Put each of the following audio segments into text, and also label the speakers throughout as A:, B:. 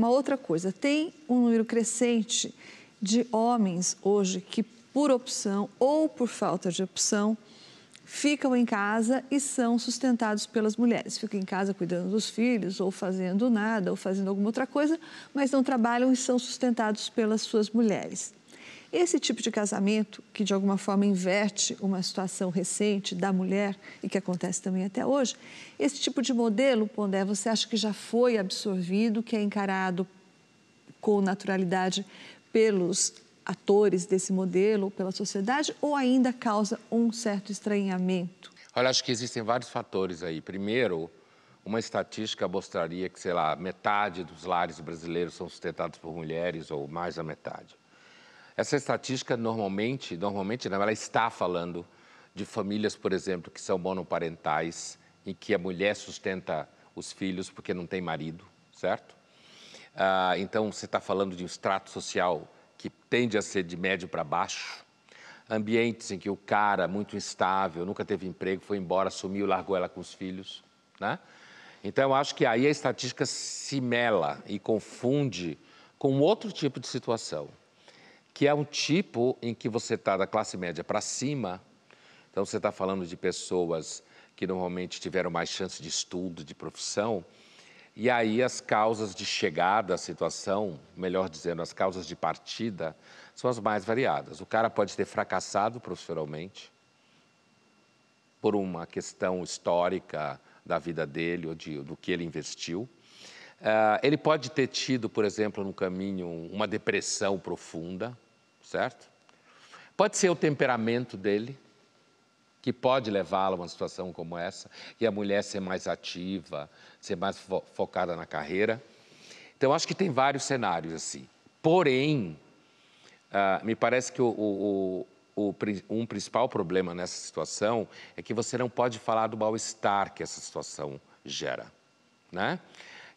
A: uma outra coisa. Tem um número crescente de homens hoje que, por opção ou por falta de opção, ficam em casa e são sustentados pelas mulheres. Ficam em casa cuidando dos filhos, ou fazendo nada, ou fazendo alguma outra coisa, mas não trabalham e são sustentados pelas suas mulheres. Esse tipo de casamento, que de alguma forma inverte uma situação recente da mulher e que acontece também até hoje, esse tipo de modelo, Pondé, você acha que já foi absorvido, que é encarado com naturalidade pelos atores desse modelo, pela sociedade, ou ainda causa um certo estranhamento?
B: Olha, acho que existem vários fatores aí. Primeiro, uma estatística mostraria que, sei lá, metade dos lares brasileiros são sustentados por mulheres ou mais da metade. Essa estatística normalmente, normalmente não, ela está falando de famílias, por exemplo, que são monoparentais, em que a mulher sustenta os filhos porque não tem marido, certo? Ah, então você está falando de um extrato social que tende a ser de médio para baixo, ambientes em que o cara muito instável, nunca teve emprego, foi embora, sumiu, largou ela com os filhos, né? Então eu acho que aí a estatística se mela e confunde com outro tipo de situação que é um tipo em que você está da classe média para cima. Então, você está falando de pessoas que normalmente tiveram mais chance de estudo, de profissão. E aí, as causas de chegada à situação, melhor dizendo, as causas de partida, são as mais variadas. O cara pode ter fracassado profissionalmente por uma questão histórica da vida dele ou de, do que ele investiu ah, ele pode ter tido, por exemplo, no caminho, uma depressão profunda, certo? Pode ser o temperamento dele, que pode levá-lo a uma situação como essa, e a mulher ser mais ativa, ser mais fo focada na carreira. Então, acho que tem vários cenários assim. Porém, uh, me parece que o, o, o, um principal problema nessa situação é que você não pode falar do mal-estar que essa situação gera, né?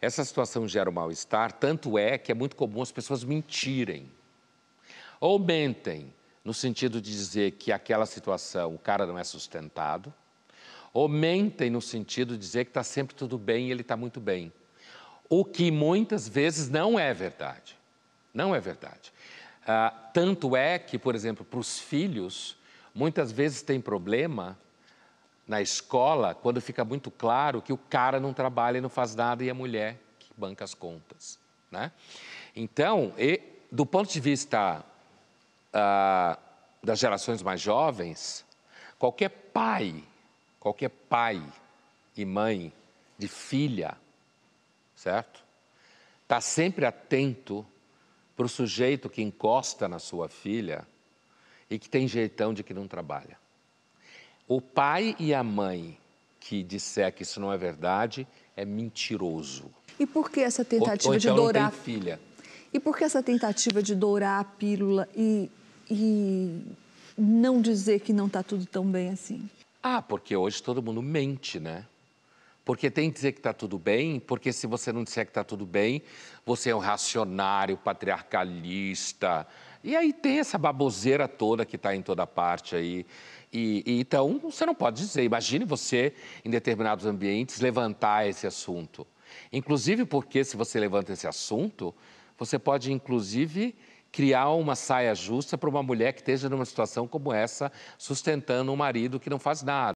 B: Essa situação gera um mal-estar, tanto é que é muito comum as pessoas mentirem. Ou mentem, no sentido de dizer que aquela situação o cara não é sustentado, ou mentem no sentido de dizer que está sempre tudo bem e ele está muito bem. O que muitas vezes não é verdade. Não é verdade. Ah, tanto é que, por exemplo, para os filhos, muitas vezes tem problema na escola quando fica muito claro que o cara não trabalha e não faz nada e a mulher que banca as contas. Né? Então, e, do ponto de vista ah, das gerações mais jovens, qualquer pai, qualquer pai e mãe de filha, certo? Está sempre atento para o sujeito que encosta na sua filha e que tem jeitão de que não trabalha. O pai e a mãe que disser que isso não é verdade é mentiroso.
A: E por que essa tentativa ou, ou então de dourar? Não tem filha. E por que essa tentativa de dourar a pílula e, e não dizer que não está tudo tão bem assim?
B: Ah, porque hoje todo mundo mente, né? Porque tem que dizer que está tudo bem, porque se você não disser que está tudo bem, você é um racionário patriarcalista. E aí tem essa baboseira toda que está em toda parte aí. E, e, então, você não pode dizer. Imagine você, em determinados ambientes, levantar esse assunto. Inclusive porque, se você levanta esse assunto, você pode, inclusive, criar uma saia justa para uma mulher que esteja numa situação como essa, sustentando um marido que não faz nada.